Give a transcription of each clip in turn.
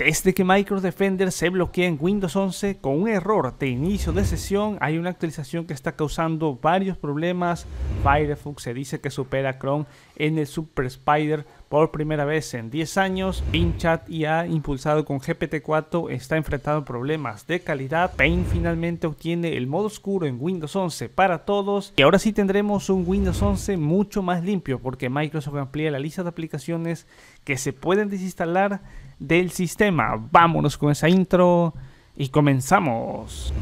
Desde que Microsoft Defender se bloquea en Windows 11 con un error de inicio de sesión, hay una actualización que está causando varios problemas. Firefox se dice que supera a Chrome en el Super Spider por primera vez en 10 años, y IA e impulsado con GPT-4 está enfrentando problemas de calidad. Paint finalmente obtiene el modo oscuro en Windows 11 para todos y ahora sí tendremos un Windows 11 mucho más limpio porque Microsoft amplía la lista de aplicaciones que se pueden desinstalar del sistema. Vámonos con esa intro y comenzamos.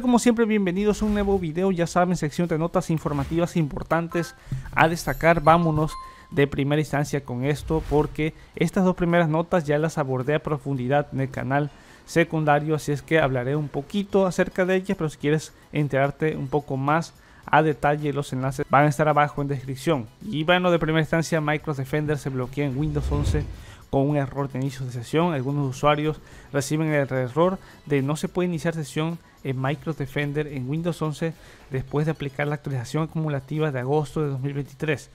Como siempre, bienvenidos a un nuevo video. Ya saben, sección de notas informativas importantes a destacar. Vámonos de primera instancia con esto porque estas dos primeras notas ya las abordé a profundidad en el canal secundario, así es que hablaré un poquito acerca de ellas, pero si quieres enterarte un poco más a detalle los enlaces van a estar abajo en descripción. Y bueno, de primera instancia Microsoft Defender se bloquea en Windows 11 con un error de inicio de sesión. Algunos usuarios reciben el error de no se puede iniciar sesión en Microsoft Defender en Windows 11 después de aplicar la actualización acumulativa de agosto de 2023.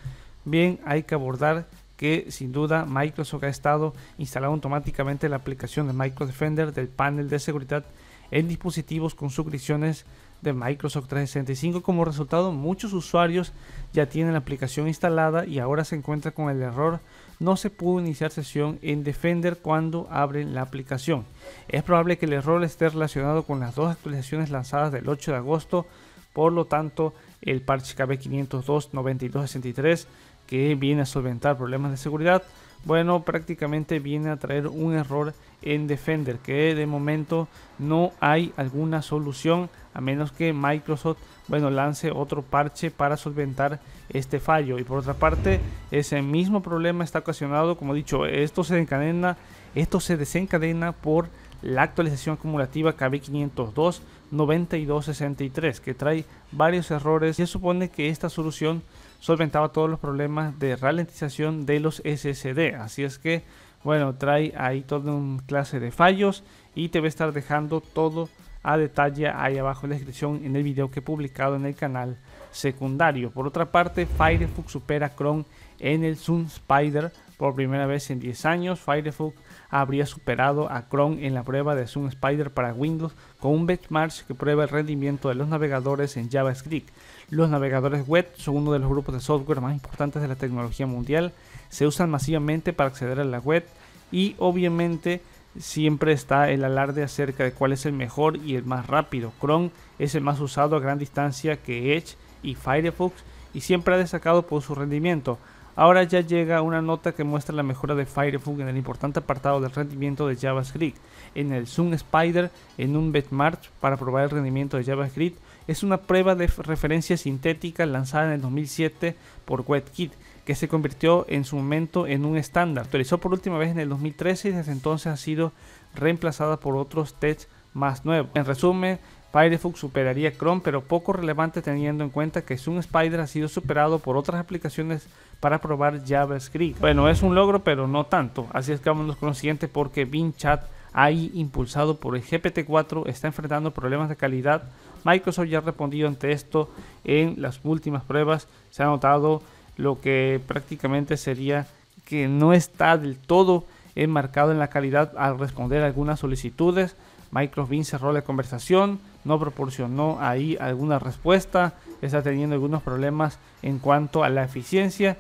Bien, hay que abordar que sin duda Microsoft ha estado instalando automáticamente la aplicación de Microsoft Defender del panel de seguridad en dispositivos con suscripciones de Microsoft 365. Como resultado, muchos usuarios ya tienen la aplicación instalada y ahora se encuentran con el error no se pudo iniciar sesión en Defender cuando abren la aplicación. Es probable que el error esté relacionado con las dos actualizaciones lanzadas del 8 de agosto, por lo tanto el parche KB 502-9263 que viene a solventar problemas de seguridad, bueno, prácticamente viene a traer un error en Defender que de momento no hay alguna solución a menos que Microsoft bueno, lance otro parche para solventar este fallo. Y por otra parte, ese mismo problema está ocasionado, como he dicho, esto se desencadena, esto se desencadena por la actualización acumulativa KB502 9263 que trae varios errores. Se supone que esta solución solventaba todos los problemas de ralentización de los SSD, así es que bueno, trae ahí toda una clase de fallos y te va a estar dejando todo a detalle ahí abajo en la descripción en el vídeo que he publicado en el canal secundario. Por otra parte, Firefox supera Chrome en el zoom Spider por primera vez en 10 años. Firefox habría superado a Chrome en la prueba de zoom Spider para Windows con un benchmark que prueba el rendimiento de los navegadores en JavaScript. Los navegadores web son uno de los grupos de software más importantes de la tecnología mundial. Se usan masivamente para acceder a la web y obviamente siempre está el alarde acerca de cuál es el mejor y el más rápido. Chrome es el más usado a gran distancia que Edge y Firefox y siempre ha destacado por su rendimiento. Ahora ya llega una nota que muestra la mejora de Firefox en el importante apartado del rendimiento de JavaScript. En el Zoom Spider, en un benchmark para probar el rendimiento de JavaScript, es una prueba de referencia sintética lanzada en el 2007 por WebKit que se convirtió en su momento en un estándar. Actualizó por última vez en el 2013 y desde entonces ha sido reemplazada por otros tests más nuevos. En resumen, Firefox superaría Chrome, pero poco relevante teniendo en cuenta que un Spider ha sido superado por otras aplicaciones para probar JavaScript. Bueno, es un logro, pero no tanto. Así es que vamos con lo siguiente porque Bing Chat ahí impulsado por el GPT-4 está enfrentando problemas de calidad. Microsoft ya ha respondido ante esto en las últimas pruebas. Se ha notado lo que prácticamente sería que no está del todo enmarcado en la calidad al responder algunas solicitudes. Microsoft cerró la conversación, no proporcionó ahí alguna respuesta, está teniendo algunos problemas en cuanto a la eficiencia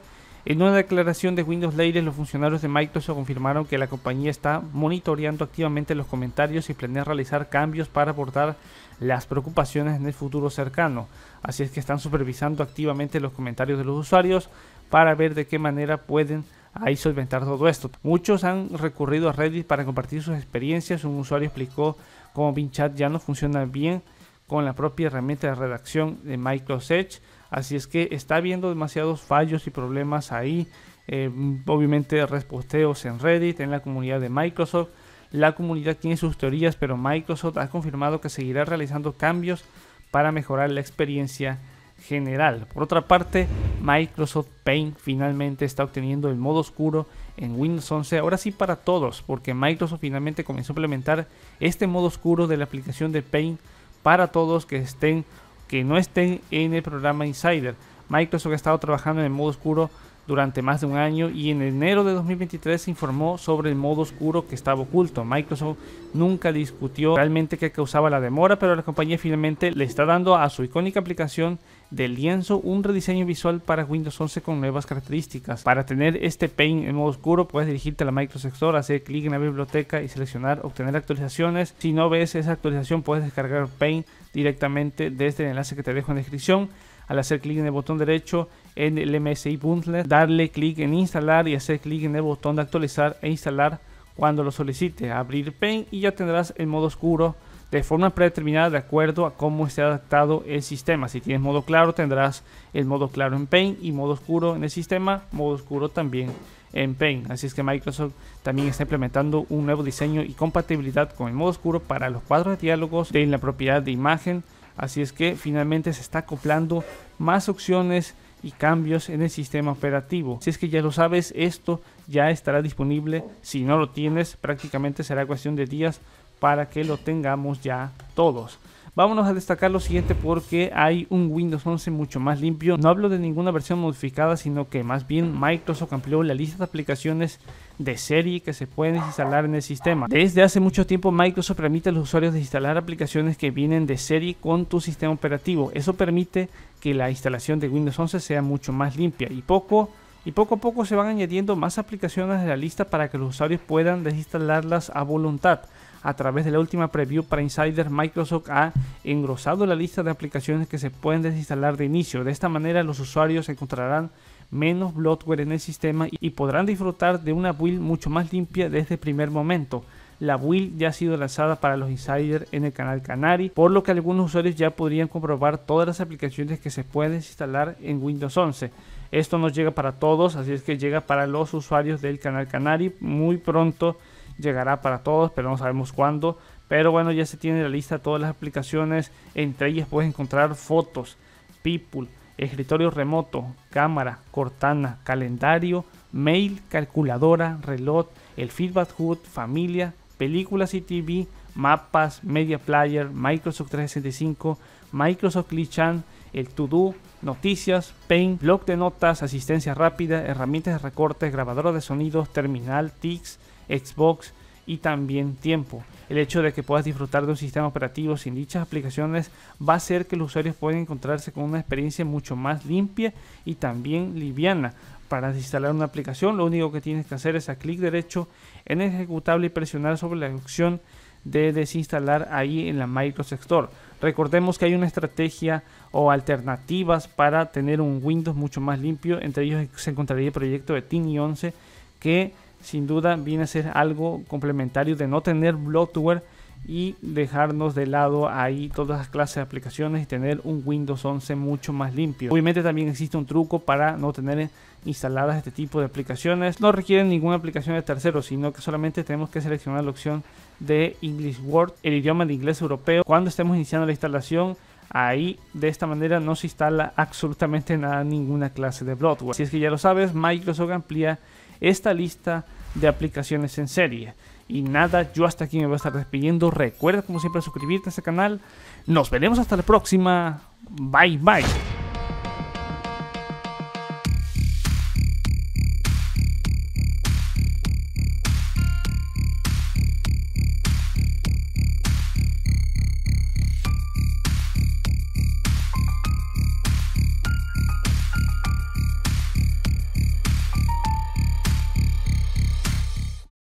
en una declaración de Windows Leyes, los funcionarios de Microsoft confirmaron que la compañía está monitoreando activamente los comentarios y planea realizar cambios para abordar las preocupaciones en el futuro cercano. Así es que están supervisando activamente los comentarios de los usuarios para ver de qué manera pueden ahí solventar todo esto. Muchos han recurrido a Reddit para compartir sus experiencias. Un usuario explicó cómo BinChat ya no funciona bien con la propia herramienta de redacción de Microsoft Edge. Así es que está habiendo demasiados fallos y problemas ahí. Eh, obviamente reposteos en Reddit, en la comunidad de Microsoft. La comunidad tiene sus teorías, pero Microsoft ha confirmado que seguirá realizando cambios para mejorar la experiencia general. Por otra parte, Microsoft Paint finalmente está obteniendo el modo oscuro en Windows 11, ahora sí para todos, porque Microsoft finalmente comenzó a implementar este modo oscuro de la aplicación de Paint para todos que estén que no estén en el programa Insider. Microsoft ha estado trabajando en el modo oscuro durante más de un año y en enero de 2023 se informó sobre el modo oscuro que estaba oculto. Microsoft nunca discutió realmente qué causaba la demora, pero la compañía finalmente le está dando a su icónica aplicación del lienzo un rediseño visual para Windows 11 con nuevas características. Para tener este paint en modo oscuro puedes dirigirte a la Microsoft Store, hacer clic en la biblioteca y seleccionar obtener actualizaciones. Si no ves esa actualización puedes descargar paint directamente desde el enlace que te dejo en la descripción. Al hacer clic en el botón derecho en el MSI Bundle, darle clic en instalar y hacer clic en el botón de actualizar e instalar cuando lo solicite. Abrir paint y ya tendrás el modo oscuro de forma predeterminada de acuerdo a cómo esté adaptado el sistema. Si tienes modo claro, tendrás el modo claro en Paint y modo oscuro en el sistema, modo oscuro también en Paint. Así es que Microsoft también está implementando un nuevo diseño y compatibilidad con el modo oscuro para los cuadros de diálogos en la propiedad de imagen. Así es que finalmente se está acoplando más opciones y cambios en el sistema operativo. Si es que ya lo sabes, esto ya estará disponible. Si no lo tienes, prácticamente será cuestión de días para que lo tengamos ya todos. Vámonos a destacar lo siguiente porque hay un Windows 11 mucho más limpio. No hablo de ninguna versión modificada, sino que más bien Microsoft amplió la lista de aplicaciones de serie que se pueden instalar en el sistema. Desde hace mucho tiempo Microsoft permite a los usuarios Instalar aplicaciones que vienen de serie con tu sistema operativo. Eso permite que la instalación de Windows 11 sea mucho más limpia y poco y poco a poco se van añadiendo más aplicaciones a la lista para que los usuarios puedan desinstalarlas a voluntad a través de la última preview para Insider, Microsoft ha engrosado la lista de aplicaciones que se pueden desinstalar de inicio. De esta manera los usuarios encontrarán menos bloatware en el sistema y podrán disfrutar de una build mucho más limpia desde el primer momento. La build ya ha sido lanzada para los Insider en el canal Canary, por lo que algunos usuarios ya podrían comprobar todas las aplicaciones que se pueden desinstalar en Windows 11. Esto no llega para todos, así es que llega para los usuarios del canal Canary muy pronto llegará para todos, pero no sabemos cuándo. Pero bueno, ya se tiene la lista de todas las aplicaciones. Entre ellas puedes encontrar fotos, people, escritorio remoto, cámara, cortana, calendario, mail, calculadora, reloj, el feedback hood, familia, películas y TV, mapas, media player, Microsoft 365, Microsoft Clichan, el To Do, noticias, Paint, blog de notas, asistencia rápida, herramientas de recortes, grabadora de sonidos, terminal, tics, Xbox y también tiempo. El hecho de que puedas disfrutar de un sistema operativo sin dichas aplicaciones va a hacer que los usuarios puedan encontrarse con una experiencia mucho más limpia y también liviana. Para desinstalar una aplicación lo único que tienes que hacer es a clic derecho en ejecutable y presionar sobre la opción de desinstalar ahí en la Microsoft Store. Recordemos que hay una estrategia o alternativas para tener un Windows mucho más limpio. Entre ellos se encontraría el proyecto de Tiny 11 que sin duda viene a ser algo complementario de no tener bloatware y dejarnos de lado ahí todas las clases de aplicaciones y tener un Windows 11 mucho más limpio. Obviamente también existe un truco para no tener instaladas este tipo de aplicaciones. No requieren ninguna aplicación de terceros sino que solamente tenemos que seleccionar la opción de English Word, el idioma de inglés europeo. Cuando estemos iniciando la instalación, ahí de esta manera no se instala absolutamente nada, ninguna clase de bloatware. Si es que ya lo sabes, Microsoft amplía esta lista de aplicaciones en serie. Y nada, yo hasta aquí me voy a estar despidiendo. Recuerda como siempre suscribirte a este canal. Nos veremos hasta la próxima. Bye bye.